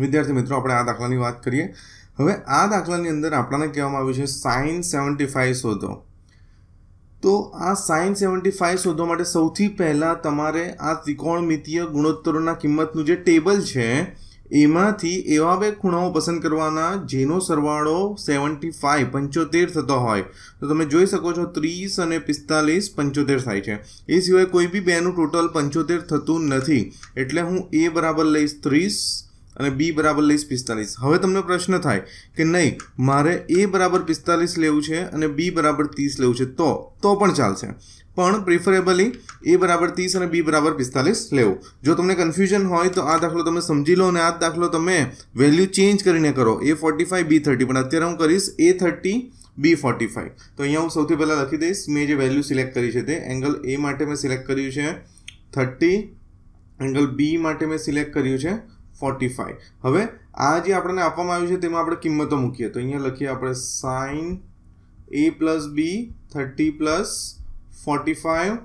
વિદ્યાર્થી મિત્રો આપણે આ દાખલાની વાત કરીએ હવે આ દાખલાની અંદર આપણને કહેવામાં આવ્યું છે સાઇન સેવન્ટી ફાઇવ શોધો તો આ સાઇન સેવન્ટી ફાઇવ શોધવા માટે સૌથી પહેલાં તમારે આ ત્રિકોણમિતીય ગુણોત્તરોના કિંમતનું જે ટેબલ છે એમાંથી એવા બે ખૂણાઓ પસંદ કરવાના જેનો સરવાળો સેવન્ટી ફાઇવ પંચોતેર થતો હોય તો તમે જોઈ શકો છો ત્રીસ અને પિસ્તાલીસ પંચોતેર થાય છે એ સિવાય કોઈ બી બેનું ટોટલ પંચોતેર થતું નથી એટલે હું એ બરાબર લઈશ ત્રીસ અને બી બરાબર લઈશ પિસ્તાલીસ હવે તમને પ્રશ્ન થાય કે નહીં મારે એ બરાબર પિસ્તાલીસ લેવું છે અને બી બરાબર ત્રીસ લેવું છે તો તો પણ ચાલશે પણ પ્રિફરેબલી એ બરાબર ત્રીસ અને બી બરાબર પિસ્તાલીસ લેવું જો તમને કન્ફ્યુઝન હોય તો આ દાખલો તમે સમજી લો અને આ દાખલો તમે વેલ્યુ ચેન્જ કરીને કરો A forty five B thirty પણ અત્યારે હું કરીશ A thirty B forty five તો અહીંયા હું સૌથી પહેલાં લખી દઈશ મેં જે વેલ્યુ સિલેક્ટ કરી છે તે એંગલ એ માટે મેં સિલેક્ટ કર્યું છે થર્ટી એંગલ બી માટે મેં સિલેક્ટ કર્યું છે 45 હવે આ જે આપણે આપવાના આવ્યુ છે તેમાં આપણે કિંમતો મૂકીએ તો અહીંયા લખી આપણે sin a + b 30 + 45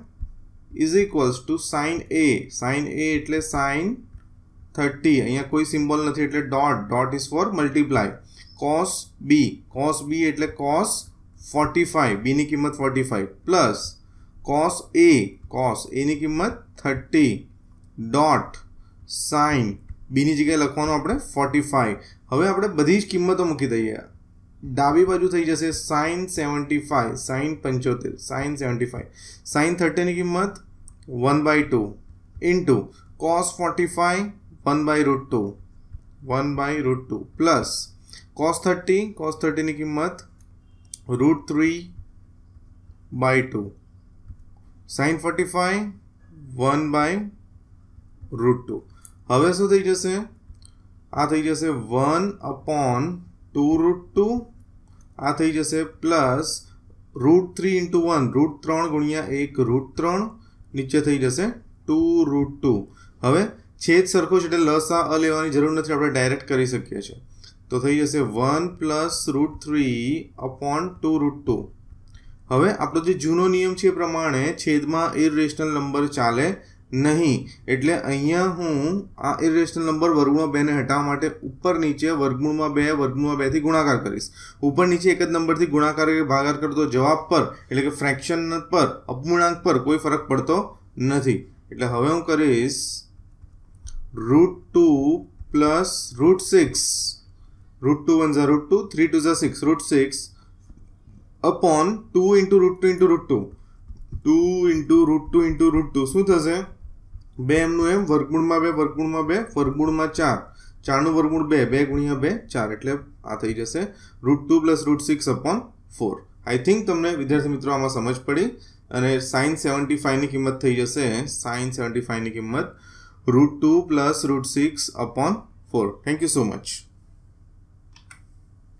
= sin a sin a એટલે sin 30 અહીંયા કોઈ સિમ્બોલ નથી એટલે dot dot is four multiply cos b cos b એટલે cos 45 b ની કિંમત 45 + cos a cos a ની કિંમત 30 ડોટ sin b ની જગ્યાએ લખવાનો આપણે 45 હવે આપણે બધી જ કિંમતો મૂકી દઈએ ડાબી બાજુ થઈ જશે sin 75 sin 75 sin 75 sin 30 ની કિંમત 1 / 2 * cos 45 1 / √2 1 / √2 + cos 30 cos 30 ની કિંમત √3 / 2 sin 45 1 / √2 હવે શું થઈ જશે આ થઈ જશે one upon two root two આ થઈ જશે plus root three into one root ત્રણ ગુણ્યા એક રૂટ ત્રણ નીચે થઈ જશે ટુ રૂટ ટુ હવે છેદ સરખો છે એટલે લસા અ લેવાની જરૂર નથી આપણે ડાયરેક્ટ કરી શકીએ છીએ તો થઈ જશે one plus root three upon two root two હવે આપણો જે જૂનો નિયમ છે એ પ્રમાણે છેદમાં ઇરેશનલ નંબર ચાલે નહીં એટલે અહીંયા હું આ ઇરેશનલ નંબર વર્ગમાં બેને હટાવવા માટે ઉપર નીચે વર્ગમૂળમાં બે વર્ગમૂળમાં બેથી ગુણાકાર કરીશ ઉપર નીચે એક જ નંબરથી ગુણાકાર ભાગાર કરતો જવાબ પર એટલે કે ફ્રેક્શન પર અપૂર્ણાંક પર કોઈ ફરક પડતો નથી એટલે હવે હું કરીશ root two plus root six root root 2 1 root 2 3 2 is 6 root 6 upon 2 into root 2 into root 2 two into root 2 into root two શું થશે બે એમનું એમ વર્ગમૂળમાં બે વર્ગમૂળમાં બે વર્ગમૂળમાં ચાર ચારનું વર્ગમૂળ બે બે ગુણ્યા બે ચાર એટલે આ થઈ જશે root two plus root six upon four I think તમને વિદ્યાર્થી મિત્રો આમાં સમજ પડી અને સાઇન સેવન્ટી ફાઇવની કિંમત થઈ જશે સાઇન સેવન્ટી ફાઇવની કિંમત root two plus root six upon four thank you so much